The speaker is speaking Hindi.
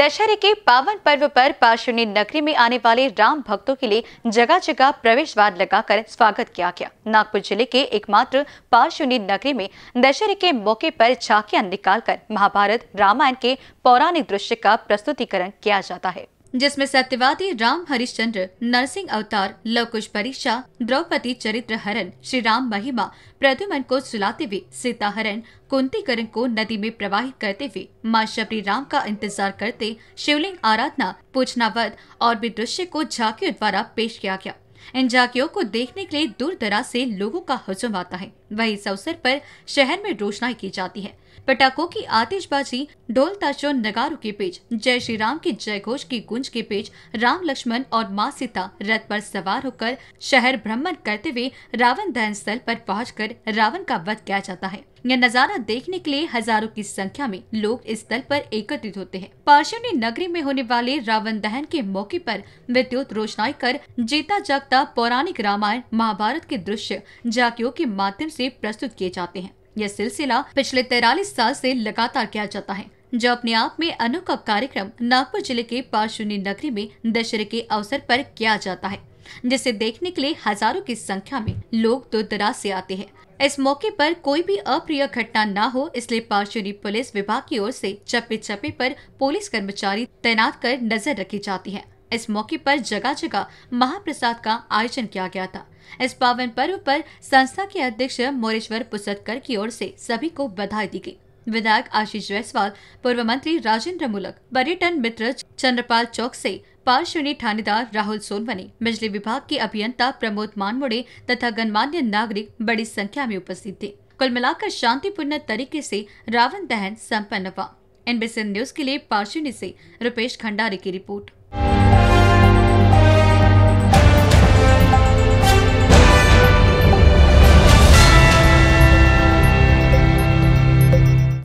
दशहरे के पावन पर्व पर पार्श्वनी नगरी में आने वाले राम भक्तों के लिए जगह जगह प्रवेश द्वार लगाकर स्वागत किया गया नागपुर जिले के एकमात्र पार्श्वनी नगरी में दशहरे के मौके पर झांकियां निकालकर महाभारत रामायण के पौराणिक दृश्य का प्रस्तुतिकरण किया जाता है जिसमें सत्यवादी राम हरिश्चंद्र नरसिंह अवतार लवकुश परीक्षा द्रौपदी चरित्र हरण श्री राम महिमा प्रद्युमन को सुलाते हुए सीता हरण कुंतीकरण को नदी में प्रवाहित करते हुए माँ शबरी राम का इंतजार करते शिवलिंग आराधना पूछना और भी दृश्य को झाकियों द्वारा पेश किया गया इन झांकियों को देखने के लिए दूर दराज से लोगों का हजम आता है वही इस अवसर पर शहर में रोशनाई की जाती है पटाखों की आतिशबाजी ढोल ताशो नगारों के पेच जय श्री राम के जय घोष की गुंज के पेच राम लक्ष्मण और माँ सीता रथ पर सवार होकर शहर भ्रमण करते हुए रावण दहन स्थल पर पहुंचकर रावण का वध किया जाता है यह नज़ारा देखने के लिए हजारों की संख्या में लोग इस स्थल पर एकत्रित होते हैं ने नगरी में होने वाले रावण दहन के मौके पर विद्युत रोशनाई कर जीता जागता पौराणिक रामायण महाभारत के दृश्य जाकियों के माध्यम से प्रस्तुत किए जाते हैं यह सिलसिला पिछले तैतालीस साल से लगातार किया जाता है जो अपने आप में अनोखा कार्यक्रम नागपुर जिले के पार्श्वनी नगरी में दशहरे के अवसर पर किया जाता है जिसे देखने के लिए हजारों की संख्या में लोग दूर दराज से आते हैं इस मौके पर कोई भी अप्रिय घटना न हो इसलिए पारचूनी पुलिस विभाग की ओर से चप्पे चप्पे पर पुलिस कर्मचारी तैनात कर नजर रखी जाती है इस मौके पर जगह जगह महाप्रसाद का आयोजन किया गया था इस पावन पर्व पर संस्था के अध्यक्ष मोरेश्वर पुसतकर की ओर से सभी को बधाई दी गई विधायक आशीष जायसवाल पूर्व मंत्री राजेंद्र मुलक पर्यटन मित्र चंद्रपाल चौक से पार्श्वनी थानेदार राहुल सोनवनी बिजली विभाग के अभियंता प्रमोद मानमोड़े तथा गणमान्य नागरिक बड़ी संख्या में उपस्थित थे कुल मिलाकर शांतिपूर्ण तरीके से रावण दहन सम्पन्न हुआ एनबीसी न्यूज के लिए पार्श्वनी से रुपेश खंडारी की रिपोर्ट